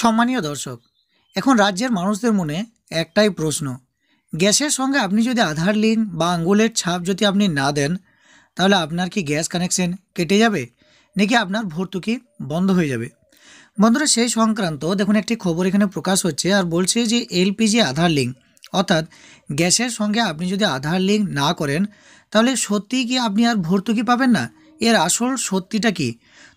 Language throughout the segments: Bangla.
সম্মানীয় দর্শক এখন রাজ্যের মানুষদের মনে একটাই প্রশ্ন গ্যাসের সঙ্গে আপনি যদি আধার লিঙ্ক বা আঙ্গুলের ছাপ যদি আপনি না দেন তাহলে আপনার কি গ্যাস কানেকশন কেটে যাবে নাকি আপনার ভর্তুকি বন্ধ হয়ে যাবে বন্ধুরা সেই সংক্রান্ত দেখুন একটি খবর এখানে প্রকাশ হচ্ছে আর বলছে যে এলপিজি আধার লিঙ্ক অর্থাৎ গ্যাসের সঙ্গে আপনি যদি আধার লিঙ্ক না করেন তাহলে সত্যিই কি আপনি আর ভর্তুকি পাবেন না এর আসল সত্যিটা কী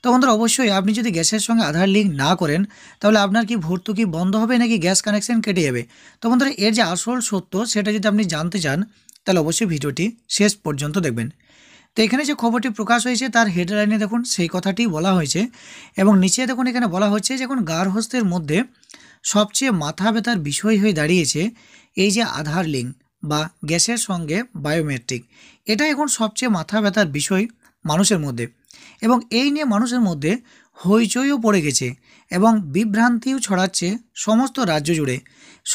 তো বন্ধুরা অবশ্যই আপনি যদি গ্যাসের সঙ্গে আধার লিঙ্ক না করেন তাহলে আপনার কি ভর্তুকি বন্ধ হবে নাকি গ্যাস কানেকশন কেটে যাবে তো বন্ধুরা এর যে আসল সত্য সেটা যদি আপনি জানতে চান তাহলে অবশ্যই ভিডিওটি শেষ পর্যন্ত দেখবেন তো এখানে যে খবরটি প্রকাশ হয়েছে তার হেডলাইনে দেখুন সেই কথাটি বলা হয়েছে এবং নিচে দেখুন এখানে বলা হচ্ছে যে এখন গার্হস্থের মধ্যে সবচেয়ে মাথা ব্যথার বিষয় হয়ে দাঁড়িয়েছে এই যে আধার লিঙ্ক বা গ্যাসের সঙ্গে বায়োমেট্রিক এটা এখন সবচেয়ে মাথা ব্যথার বিষয় মানুষের মধ্যে এবং এই নিয়ে মানুষের মধ্যে হইচইও পড়ে গেছে এবং বিভ্রান্তিও ছড়াচ্ছে সমস্ত রাজ্য জুড়ে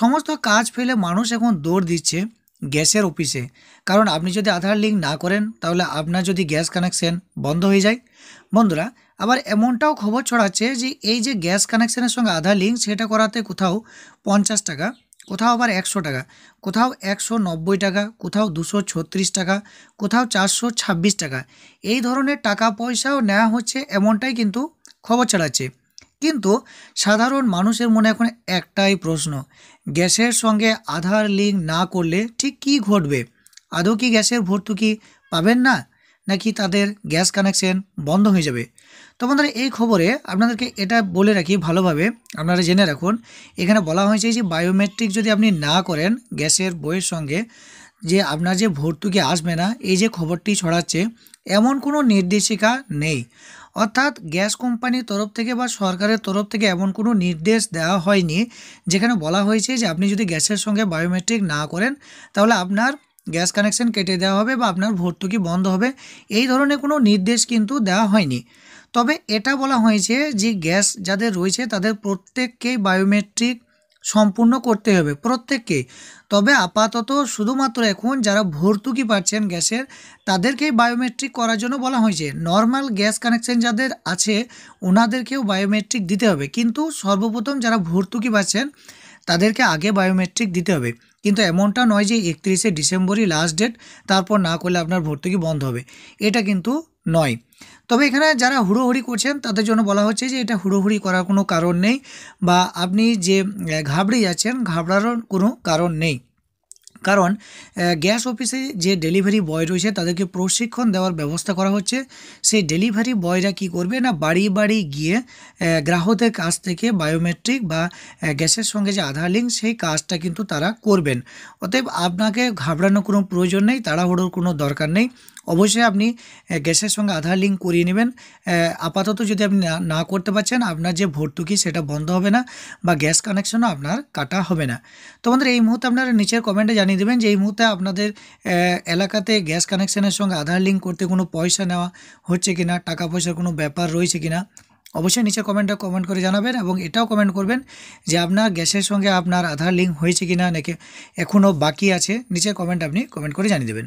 সমস্ত কাজ ফেলে মানুষ এখন দৌড় দিচ্ছে গ্যাসের অফিসে কারণ আপনি যদি আধার লিঙ্ক না করেন তাহলে আপনার যদি গ্যাস কানেকশন বন্ধ হয়ে যায় বন্ধুরা আবার এমনটাও খবর ছড়াচ্ছে যে এই যে গ্যাস কানেকশনের সঙ্গে আধার লিঙ্ক সেটা করাতে কোথাও পঞ্চাশ টাকা কোথাও আবার একশো টাকা কোথাও একশো নব্বই টাকা কোথাও দুশো ছত্রিশ টাকা কোথাও চারশো ছাব্বিশ টাকা এই ধরনের টাকা পয়সাও নেওয়া হচ্ছে এমনটাই কিন্তু খবর চালাচ্ছে কিন্তু সাধারণ মানুষের মনে এখন একটাই প্রশ্ন গ্যাসের সঙ্গে আধার লিঙ্ক না করলে ঠিক কি ঘটবে আদৌ কি গ্যাসের ভর্তুকি পাবেন না নাকি তাদের গ্যাস কানেকশন বন্ধ হয়ে যাবে তো বন্ধুরা এই খবরে আপনাদেরকে এটা বলে রাখি ভালোভাবে আপনারা জেনে রাখুন এখানে বলা হয়েছে যে বায়োমেট্রিক যদি আপনি না করেন গ্যাসের বইয়ের সঙ্গে যে আপনার যে ভর্তুকি আসবে না এই যে খবরটি ছড়াচ্ছে এমন কোনো নির্দেশিকা নেই অর্থাৎ গ্যাস কোম্পানির তরফ থেকে বা সরকারের তরফ থেকে এমন কোনো নির্দেশ দেওয়া হয়নি যেখানে বলা হয়েছে যে আপনি যদি গ্যাসের সঙ্গে বায়োমেট্রিক না করেন তাহলে আপনার গ্যাস কানেকশন কেটে দেওয়া হবে বা আপনার ভর্তুকি বন্ধ হবে এই ধরনের কোনো নির্দেশ কিন্তু দেওয়া হয়নি তবে এটা বলা হয়েছে যে গ্যাস যাদের রয়েছে তাদের প্রত্যেককেই বায়োমেট্রিক সম্পূর্ণ করতে হবে প্রত্যেককে তবে আপাতত শুধুমাত্র এখন যারা ভর্তুকি পাচ্ছেন গ্যাসের তাদেরকেই বায়োমেট্রিক করার জন্য বলা হয়েছে নর্মাল গ্যাস কানেকশন যাদের আছে ওনাদেরকেও বায়োমেট্রিক দিতে হবে কিন্তু সর্বপ্রথম যারা ভর্তুকি পাচ্ছেন তাদেরকে আগে বায়োমেট্রিক দিতে হবে কিন্তু এমনটা নয় যে একত্রিশে ডিসেম্বরই লাস্ট ডেট তারপর না করলে আপনার ভর্তুকি বন্ধ হবে এটা কিন্তু নয় তবে এখানে যারা হুড়োহুড়ি করছেন তাদের জন্য বলা হচ্ছে যে এটা হুড়োহুড়ি করার কোনো কারণ নেই বা আপনি যে ঘাবড়ে যাচ্ছেন ঘাবড়ারও কোনো কারণ নেই কারণ গ্যাস অফিসে যে ডেলিভারি বয় রয়েছে তাদেরকে প্রশিক্ষণ দেওয়ার ব্যবস্থা করা হচ্ছে সেই ডেলিভারি বয়রা কি করবে না বাড়ি বাড়ি গিয়ে গ্রাহকদের কাছ থেকে বায়োমেট্রিক বা গ্যাসের সঙ্গে যে আধার লিঙ্ক সেই কাজটা কিন্তু তারা করবেন অতএব আপনাকে ঘাবড়ানোর কোনো প্রয়োজন নেই তাড়াহুড়োর কোনো দরকার নেই অবশ্যই আপনি গ্যাসের সঙ্গে আধার লিঙ্ক করিয়ে নেবেন আপাতত যদি আপনি না করতে পারছেন আপনার যে ভর্তুকি সেটা বন্ধ হবে না বা গ্যাস কানেকশনও আপনার কাটা হবে না তো আমাদের এই মুহূর্তে আপনারা নিচের কমেন্টে জানিয়ে দেবেন যে এই মুহূর্তে আপনাদের এলাকাতে গ্যাস কানেকশনের সঙ্গে আধার লিঙ্ক করতে কোনো পয়সা নেওয়া হচ্ছে কিনা টাকা পয়সার কোনো ব্যাপার রয়েছে কিনা অবশ্যই নিচে কমেন্টটা কমেন্ট করে জানাবেন এবং এটাও কমেন্ট করবেন যে আপনার গ্যাসের সঙ্গে আপনার আধার লিঙ্ক হয়েছে কিনা নাকি এখনও বাকি আছে নিচে কমেন্ট আপনি কমেন্ট করে জানিয়ে দেবেন